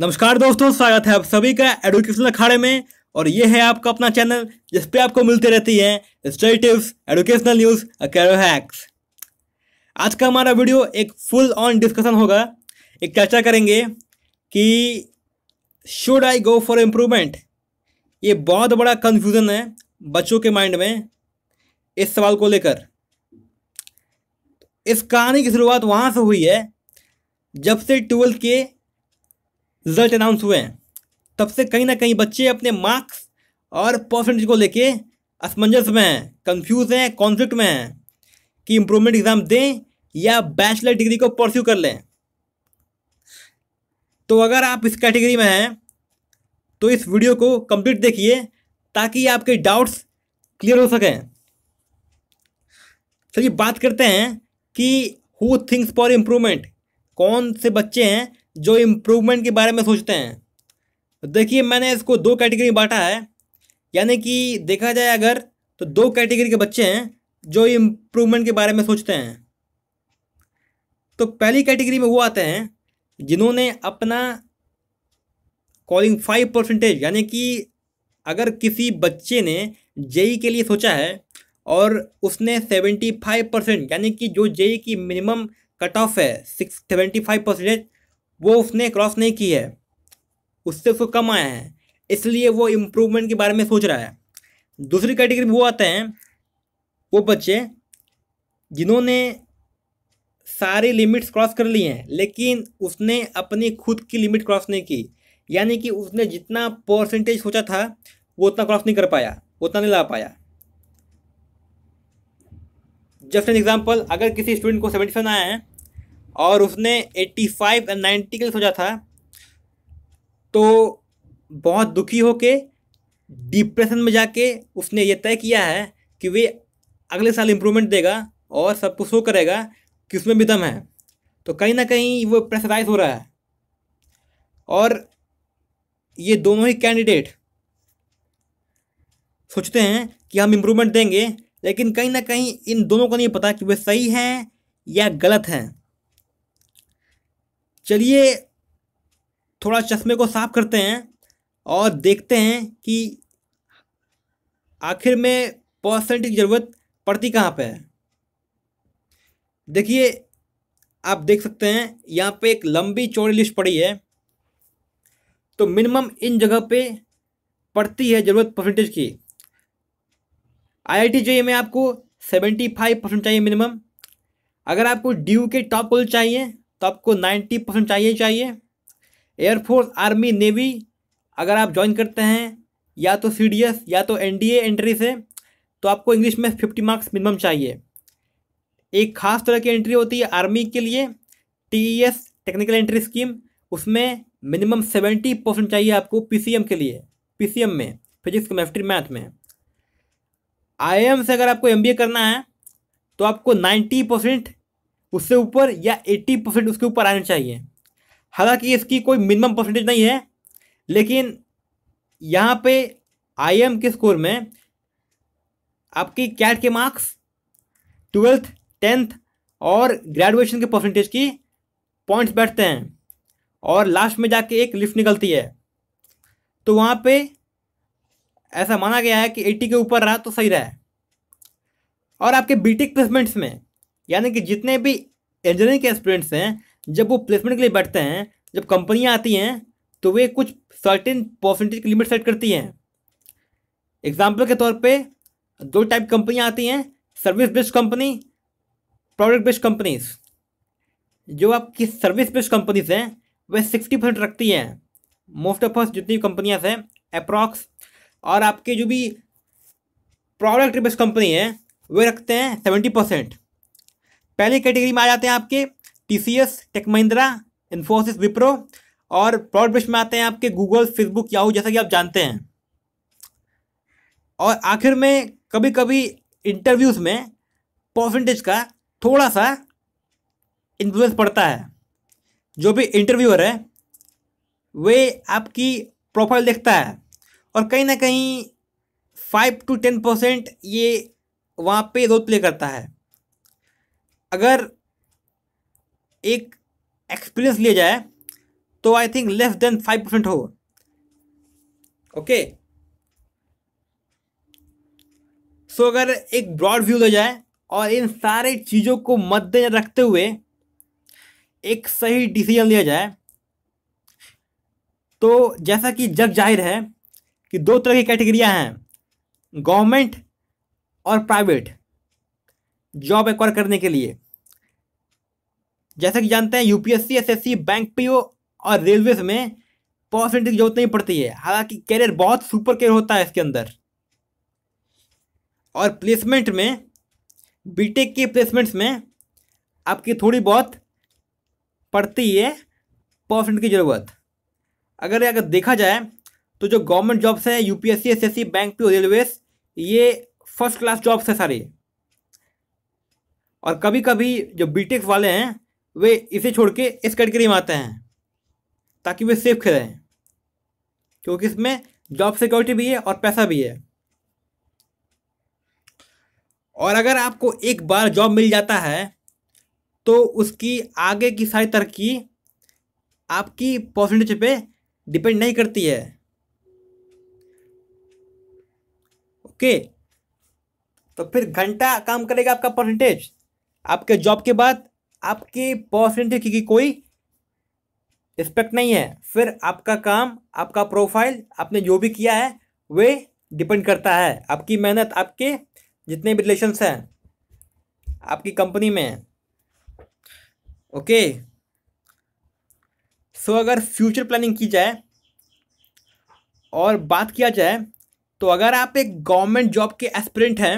नमस्कार दोस्तों स्वागत है आप सभी का एडुकेशनल अखाड़े में और ये है आपका अपना चैनल जिस पे आपको मिलते रहती है study tips educational news hacks आज का हमारा वीडियो एक फुल ऑन डिस्कशन होगा एक चर्चा करेंगे कि should I go for improvement ये बहुत बड़ा कन्फ्यूज़न है बच्चों के माइंड में इस सवाल को लेकर इस कहानी की शुरुआत वहाँ से हुई है जब से ट्वेल्थ के रिजल्ट अनाउंस हुए हैं तब से कहीं ना कहीं बच्चे अपने मार्क्स और परसेंटेज को लेके असमंजस में हैं कंफ्यूज हैं कॉन्फ्लिक्ट में हैं कि इम्प्रूवमेंट एग्ज़ाम दें या बैचलर डिग्री को परस्यू कर लें तो अगर आप इस कैटेगरी में हैं तो इस वीडियो को कंप्लीट देखिए ताकि आपके डाउट्स क्लियर हो सकें चलिए बात करते हैं कि हु थिंग्स फॉर इम्प्रूवमेंट कौन से बच्चे हैं जो इम्प्रूवमेंट के बारे में सोचते हैं तो देखिए मैंने इसको दो कैटेगरी बांटा है यानी कि देखा जाए अगर तो दो कैटेगरी के बच्चे हैं जो इम्प्रूवमेंट के बारे में सोचते हैं तो पहली कैटेगरी में वो आते हैं जिन्होंने अपना कॉलिंग फाइव परसेंटेज यानी कि अगर किसी बच्चे ने जेई के लिए सोचा है और उसने सेवेंटी फाइव परसेंट यानी कि जो जेई की मिनिमम कट ऑफ है सिक्स सेवेंटी फाइव परसेंटेज वो उसने क्रॉस नहीं की है उससे उसको कम आया है इसलिए वो इम्प्रूवमेंट के बारे में सोच रहा है दूसरी कैटेगरी में वो आते हैं वो बच्चे जिन्होंने सारी लिमिट्स क्रॉस कर ली हैं लेकिन उसने अपनी खुद की लिमिट क्रॉस नहीं की यानी कि उसने जितना परसेंटेज सोचा था वो उतना क्रॉस नहीं कर पाया उतना नहीं ला पाया जस्ट एन एग्जाम्पल अगर किसी स्टूडेंट को सेवेंटी सेवन आया है और उसने 85 एंड नाइन्टी के सोचा था तो बहुत दुखी होके डिप्रेशन में जाके उसने ये तय किया है कि वे अगले साल इम्प्रूवमेंट देगा और सब कुछ शो करेगा कि उसमें भी दम है तो कहीं ना कहीं वो प्रेसराइज हो रहा है और ये दोनों ही कैंडिडेट सोचते हैं कि हम इम्प्रूवमेंट देंगे लेकिन कहीं ना कहीं इन दोनों को नहीं पता कि वे सही हैं या गलत हैं चलिए थोड़ा चश्मे को साफ करते हैं और देखते हैं कि आखिर में परसेंट की ज़रूरत पड़ती कहाँ पे है देखिए आप देख सकते हैं यहाँ पे एक लंबी चौड़ी लिस्ट पड़ी है तो मिनिमम इन जगह पे पड़ती है ज़रूरत परसेंटेज की आई आई टी चाहिए में आपको सेवेंटी फाइव परसेंट चाहिए मिनिमम अगर आपको ड्यू के टॉप कॉलेज चाहिए तो आपको नाइन्टी परसेंट चाहिए चाहिए एयरफोर्स आर्मी नेवी अगर आप ज्वाइन करते हैं या तो सी या तो एन एंट्री से तो आपको इंग्लिश में फिफ्टी मार्क्स मिनिमम चाहिए एक खास तरह की एंट्री होती है आर्मी के लिए टी टेक्निकल एंट्री स्कीम उसमें मिनिमम सेवेंटी परसेंट चाहिए आपको पीसीएम के लिए पीसीएम में फिजिक्स केमेस्ट्री मैथ में आई से अगर आपको एमबीए करना है तो आपको नाइन्टी परसेंट उससे ऊपर या 80 परसेंट उसके ऊपर आने चाहिए हालांकि इसकी कोई मिनिमम परसेंटेज नहीं है लेकिन यहाँ पे आई एम के स्कोर में आपकी कैट के मार्क्स ट्वेल्थ टेंथ और ग्रेजुएशन के परसेंटेज की पॉइंट्स बैठते हैं और लास्ट में जाके एक लिफ्ट निकलती है तो वहाँ पे ऐसा माना गया है कि 80 के ऊपर रहा तो सही रहा है और आपके बीटेक प्लेसमेंट्स e में यानी कि जितने भी इंजीनियरिंग के स्टूडेंट्स हैं जब वो प्लेसमेंट के लिए बैठते हैं जब कंपनियाँ आती हैं तो वे कुछ सर्टेन परसेंटेज की लिमिट सेट करती हैं एग्जाम्पल के तौर पर दो टाइप कंपनियाँ आती हैं service based company product based companies जो आपकी सर्विस बेस्ड कंपनीज हैं वह सिक्सटी परसेंट रखती हैं मोस्ट ऑफ फर्स्ट जितनी कंपनियाँ हैं अप्रॉक्स और आपके जो भी प्रोडक्ट बेस्ड कंपनी है वे रखते हैं सेवेंटी परसेंट पहली कैटेगरी में आ जाते हैं आपके T C S Tech Mahindra Infosys Wipro और प्रॉडब्रिश में आते हैं आपके गूगल फेसबुक याहू जैसा कि आप जानते हैं और आखिर में कभी कभी इंटरव्यूज़ में परसेंटेज का थोड़ा सा इन्फ्लुएंस पड़ता है जो भी इंटरव्यूअर है वे आपकी प्रोफाइल देखता है और कहीं ना कहीं फाइव टू टेन परसेंट ये वहाँ पे रोल प्ले करता है अगर एक एक्सपीरियंस लिया जाए तो I think less than five percent हो ओके सो अगर एक ब्रॉड व्यू लिया जाए और इन सारे चीज़ों को मद्देनजर रखते हुए एक सही डिसीजन लिया जाए तो जैसा कि जग जाहिर है कि दो तरह की कैटेगरियां हैं गवर्नमेंट और प्राइवेट जॉब एक्वायर करने के लिए जैसा कि जानते हैं यूपीएससी एसएससी बैंक पी और रेलवेज में परसेंटेज की जरूरत नहीं पड़ती है हालांकि कैरियर बहुत सुपर कैरियर होता है इसके अंदर और प्लेसमेंट में बीटेक के प्लेसमेंट्स में आपकी थोड़ी बहुत पड़ती है परसेंट की ज़रूरत अगर अगर देखा जाए तो जो गवर्नमेंट जॉब्स है UPSC SSC bank P railways ये फर्स्ट क्लास जॉब्स है सारी और कभी कभी जो बीटेक e वाले हैं वे इसे छोड़ के इस कैटेगरी में आते हैं ताकि वे सेफ रहें क्योंकि इसमें जॉब सिक्योरिटी भी है और पैसा भी है और अगर आपको एक बार जॉब मिल जाता है तो उसकी आगे की सारी तरक्की आपकी परसेंटेज पे डिपेंड नहीं करती है ओके तो फिर घंटा काम करेगा आपका परसेंटेज आपके जॉब के बाद आपके पर्सनैलिटी की, की कोई रिस्पेक्ट नहीं है फिर आपका काम आपका प्रोफाइल आपने जो भी किया है वे डिपेंड करता है आपकी मेहनत आपके जितने भी रिलेशंस हैं आपकी कंपनी में ओके सो अगर फ्यूचर प्लानिंग की जाए और बात किया जाए तो अगर आप एक गवर्नमेंट जॉब के एस्पिरेंट हैं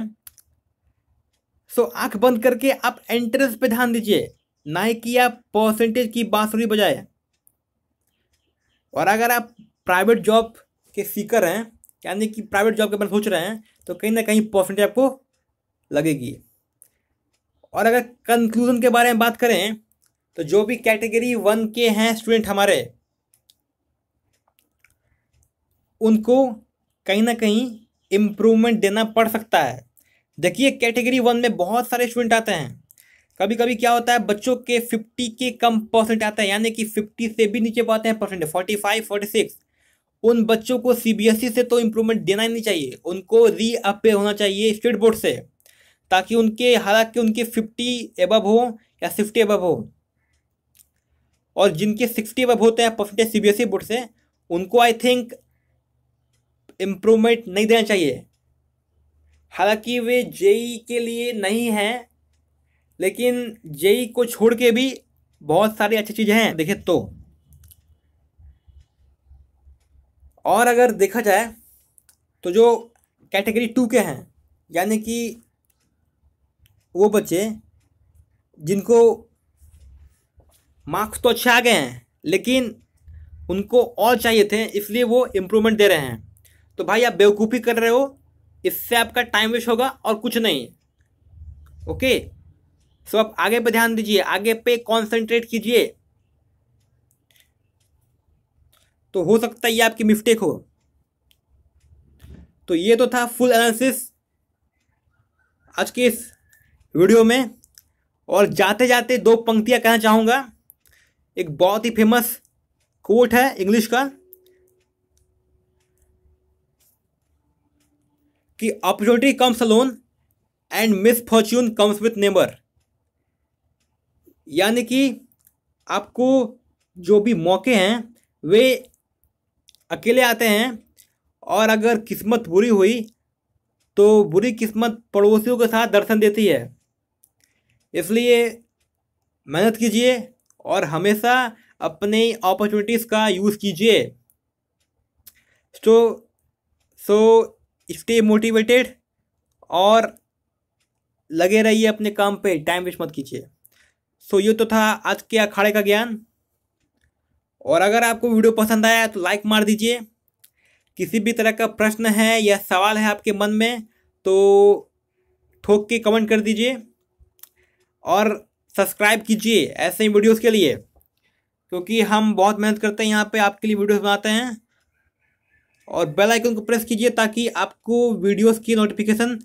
सो आंख बंद करके आप एंट्रेंस पे ध्यान दीजिए नाइकी या परसेंटेज की बात बजाए बजाय और अगर आप प्राइवेट जॉब के सीकर हैं यानी कि प्राइवेट जॉब के बारे में सोच रहे हैं तो कहीं ना कहीं परसेंटेज आपको लगेगी और अगर कंक्लूजन के बारे में बात करें तो जो भी कैटेगरी वन के हैं स्टूडेंट हमारे उनको कहीं ना कहीं इम्प्रूवमेंट देना पड़ सकता है देखिए कैटेगरी वन में बहुत सारे स्टूडेंट आते हैं कभी कभी क्या होता है बच्चों के फिफ्टी के कम परसेंट आता है यानी कि फिफ्टी से भी नीचे पाते हैं percent forty five forty six उन बच्चों को सीबीएसई e से तो इम्प्रूवमेंट देना ही नहीं चाहिए उनको री अपे होना चाहिए स्टेट बोर्ड से ताकि उनके हालांकि उनके फिफ्टी एबव हो या सिक्सटी एबव हो और जिनके सिक्सटी एबव होते हैं परसेंटेज ई बोर्ड से उनको आई थिंक इम्प्रूवमेंट नहीं देना चाहिए हालांकि वे जेई e के लिए नहीं हैं लेकिन जेई को छोड़ के भी बहुत सारी अच्छी चीज़ें हैं देखे तो और अगर देखा जाए तो जो कैटेगरी टू के हैं यानी कि वो बच्चे जिनको मार्क्स तो अच्छे आ गए हैं लेकिन उनको और चाहिए थे इसलिए वो इम्प्रूवमेंट दे रहे हैं तो भाई आप बेवकूफ़ी कर रहे हो इससे आपका टाइम वेस्ट होगा और कुछ नहीं ओके सो आप आगे पे ध्यान दीजिए आगे पे कॉन्सेंट्रेट कीजिए तो हो सकता है ये आपकी मिस्टेक हो तो ये तो था फुल एनालिसिस आज के इस वीडियो में और जाते जाते दो पंक्तियां कहना चाहूंगा एक बहुत ही फेमस कोट है इंग्लिश का कि opportunity comes alone and misfortune comes with neighbour यानी कि आपको जो भी मौके हैं वे अकेले आते हैं और अगर किस्मत बुरी हुई तो बुरी किस्मत पड़ोसियों के साथ दर्शन देती है इसलिए मेहनत कीजिए और हमेशा अपने अपॉर्चुनिटीज़ का यूज़ कीजिए सो सो स्टे मोटिवेटेड और लगे रहिए अपने काम पे टाइम वेस्ट मत कीजिए सो ये तो था आज के अखाड़े का ज्ञान और अगर आपको वीडियो पसंद आया तो लाइक मार दीजिए किसी भी तरह का प्रश्न है या सवाल है आपके मन में तो ठोक के कमेंट कर दीजिए और सब्सक्राइब कीजिए ऐसे ही वीडियोस के लिए क्योंकि हम बहुत मेहनत करते हैं यहाँ पे आपके लिए वीडियोस बनाते हैं और बेल आइकन को प्रेस कीजिए ताकि आपको वीडियोस की नोटिफिकेशन